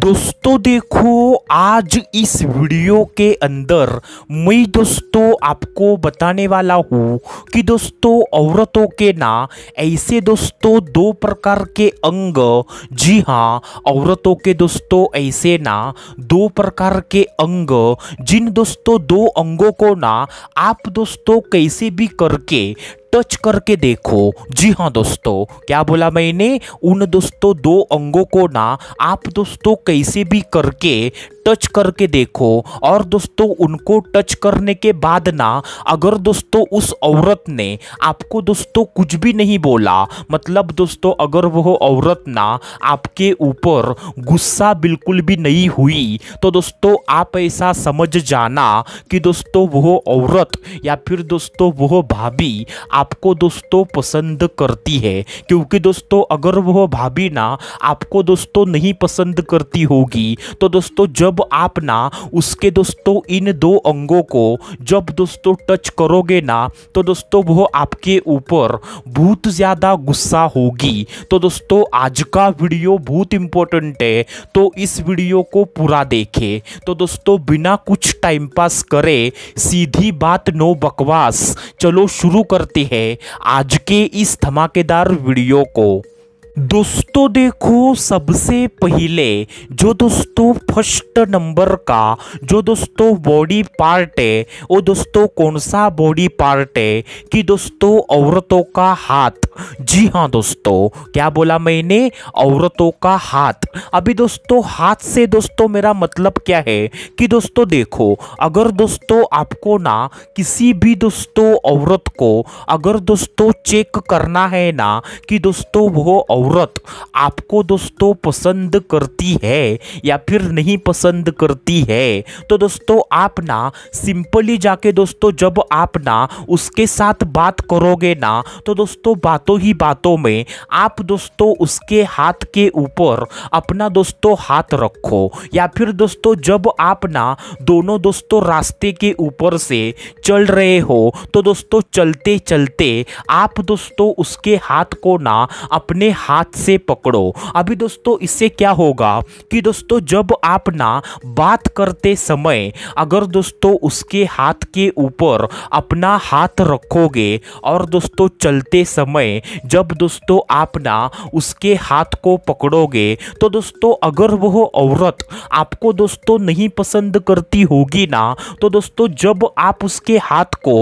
दोस्तों देखो आज इस वीडियो के अंदर मैं दोस्तों आपको बताने वाला हूँ कि दोस्तों औरतों के ना ऐसे दोस्तों दो प्रकार के अंग जी हाँ औरतों के दोस्तों ऐसे ना दो प्रकार के अंग जिन दोस्तों दो अंगों को ना आप दोस्तों कैसे भी करके टच करके देखो जी हाँ दोस्तों क्या बोला मैंने उन दोस्तों दो अंगों को ना आप दोस्तों कैसे भी करके टच करके देखो और दोस्तों उनको टच करने के बाद ना अगर दोस्तों उस औरत ने आपको दोस्तों कुछ भी नहीं बोला मतलब दोस्तों अगर वह औरत ना आपके ऊपर गुस्सा बिल्कुल भी नहीं हुई तो दोस्तों आप ऐसा समझ जाना कि दोस्तों वह औरत या फिर दोस्तों वह भाभी आप आपको दोस्तों पसंद करती है क्योंकि दोस्तों अगर वह भाभी ना आपको दोस्तों नहीं पसंद करती होगी तो दोस्तों जब आप ना उसके दोस्तों इन दो अंगों को जब दोस्तों टच करोगे ना तो दोस्तों वह आपके ऊपर बहुत ज़्यादा गुस्सा होगी तो दोस्तों आज का वीडियो बहुत इम्पोर्टेंट है तो इस वीडियो को पूरा देखे तो दोस्तों बिना कुछ टाइम पास करे सीधी बात नो बकवास चलो शुरू करते है आज के इस धमाकेदार वीडियो को दोस्तों देखो सबसे पहले जो दोस्तों फर्स्ट नंबर का जो दोस्तों बॉडी पार्ट है वो दोस्तों कौन सा बॉडी पार्ट है कि दोस्तों औरतों का हाथ जी हाँ दोस्तों क्या बोला मैंने औरतों का हाथ अभी दोस्तों हाथ से दोस्तों मेरा मतलब क्या है कि दोस्तों देखो अगर दोस्तों आपको ना किसी भी दोस्तों औरत को अगर दोस्तों चेक करना है ना कि दोस्तों वो औरत आपको दोस्तों पसंद करती है या फिर नहीं पसंद करती है तो दोस्तों आप ना सिंपली जाके दोस्तों जब आप ना उसके साथ बात करोगे ना तो दोस्तों बातों ही बातों में आप दोस्तों उसके हाथ के ऊपर अपना दोस्तों हाथ रखो या फिर दोस्तों जब आप ना दोनों दोस्तों रास्ते के ऊपर से चल रहे हो तो दोस्तों चलते चलते आप दोस्तों उसके हाथ को ना अपने हाथ हाथ से पकड़ो अभी दोस्तों इससे क्या होगा कि दोस्तों जब आप ना बात करते समय अगर दोस्तों उसके हाथ के ऊपर अपना हाथ रखोगे और दोस्तों चलते समय जब दोस्तों आप ना उसके हाथ को पकड़ोगे तो दोस्तों अगर वह औरत आपको दोस्तों नहीं पसंद करती होगी ना तो दोस्तों जब आप उसके हाथ को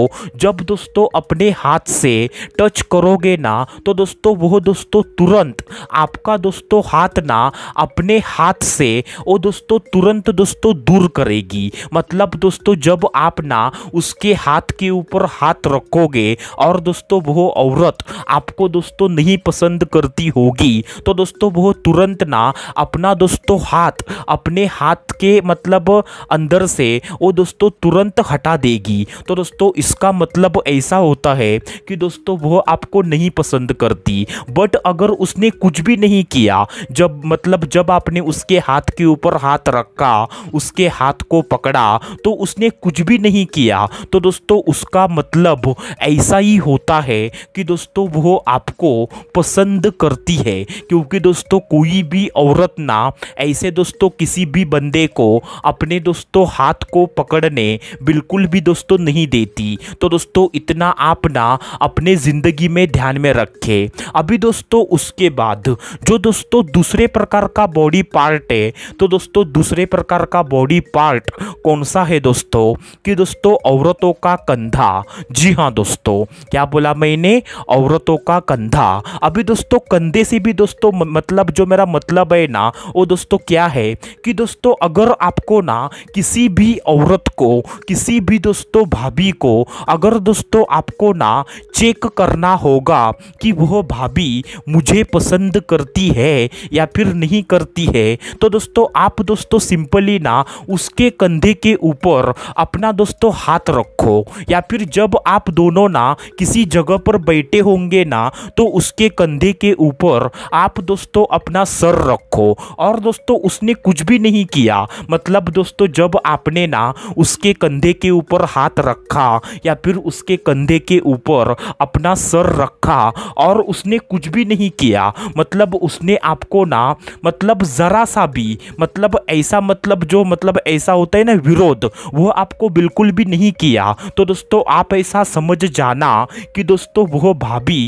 जब दोस्तों अपने हाथ से टच करोगे ना तो दोस्तों वह दोस्तों तुरंत तुरंत आपका दोस्तों हाथ ना अपने हाथ से वो दोस्तों तुरंत दोस्तों दूर करेगी मतलब दोस्तों जब आप ना उसके हाथ के ऊपर हाथ रखोगे और दोस्तों वो औरत आपको दोस्तों नहीं पसंद करती होगी तो दोस्तों वो तुरंत ना अपना दोस्तों हाथ अपने हाथ के मतलब अंदर से वो दोस्तों तुरंत हटा देगी तो दोस्तों इसका मतलब ऐसा होता है कि दोस्तों वह आपको नहीं पसंद करती बट अगर उस उसने कुछ भी नहीं किया जब मतलब जब आपने उसके हाथ के ऊपर हाथ रखा उसके हाथ को पकड़ा तो उसने कुछ भी नहीं किया तो दोस्तों उसका मतलब ऐसा ही होता है कि दोस्तों वो आपको पसंद करती है क्योंकि दोस्तों कोई भी औरत ना ऐसे दोस्तों किसी भी बंदे को अपने दोस्तों हाथ को पकड़ने बिल्कुल भी दोस्तों नहीं देती तो दोस्तों इतना आप ना अपने ज़िंदगी में ध्यान में रखें अभी दोस्तों उसके उसके बाद जो दोस्तों दूसरे प्रकार का बॉडी पार्ट है तो दोस्तों दूसरे प्रकार का बॉडी पार्ट कौन सा है दोस्तों कि दोस्तों औरतों का कंधा जी हाँ दोस्तों क्या बोला मैंने औरतों का कंधा अभी दोस्तों कंधे से भी दोस्तों मतलब जो मेरा मतलब है ना वो दोस्तों क्या है कि दोस्तों अगर आपको ना किसी भी औरत को किसी भी दोस्तों भाभी को अगर दोस्तों आपको ना चेक करना होगा कि वह भाभी मुझे पसंद करती है या फिर नहीं करती है तो दोस्तों आप दोस्तों सिंपली ना उसके कंधे के ऊपर अपना दोस्तों हाथ रखो या फिर जब आप दोनों ना किसी जगह पर बैठे होंगे ना तो उसके कंधे के ऊपर आप दोस्तों अपना सर रखो और दोस्तों उसने कुछ भी नहीं किया मतलब दोस्तों जब आपने ना उसके कंधे के ऊपर हाथ रखा या फिर उसके कंधे के ऊपर अपना सर रखा और उसने कुछ भी नहीं किया किया मतलब उसने आपको ना मतलब ज़रा सा भी मतलब ऐसा मतलब जो मतलब ऐसा होता है ना विरोध वो आपको बिल्कुल भी नहीं किया तो दोस्तों आप ऐसा समझ जाना कि दोस्तों वह भाभी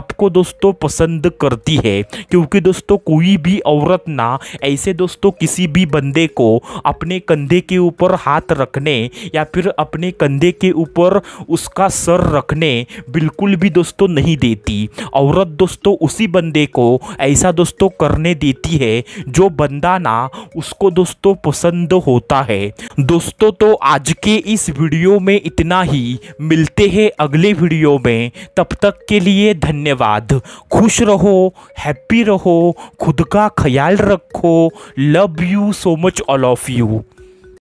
आपको दोस्तों पसंद करती है क्योंकि दोस्तों कोई भी औरत ना ऐसे दोस्तों किसी भी बंदे को अपने कंधे के ऊपर हाथ रखने या फिर अपने कंधे के ऊपर उसका सर रखने बिल्कुल भी दोस्तों नहीं देती औरत दोस्तों उसी बंदे बंदे को ऐसा दोस्तों करने देती है जो बंदा ना उसको दोस्तों पसंद होता है दोस्तों तो आज के इस वीडियो में इतना ही मिलते हैं अगले वीडियो में तब तक के लिए धन्यवाद खुश रहो हैप्पी रहो खुद का ख्याल रखो love you so much all of you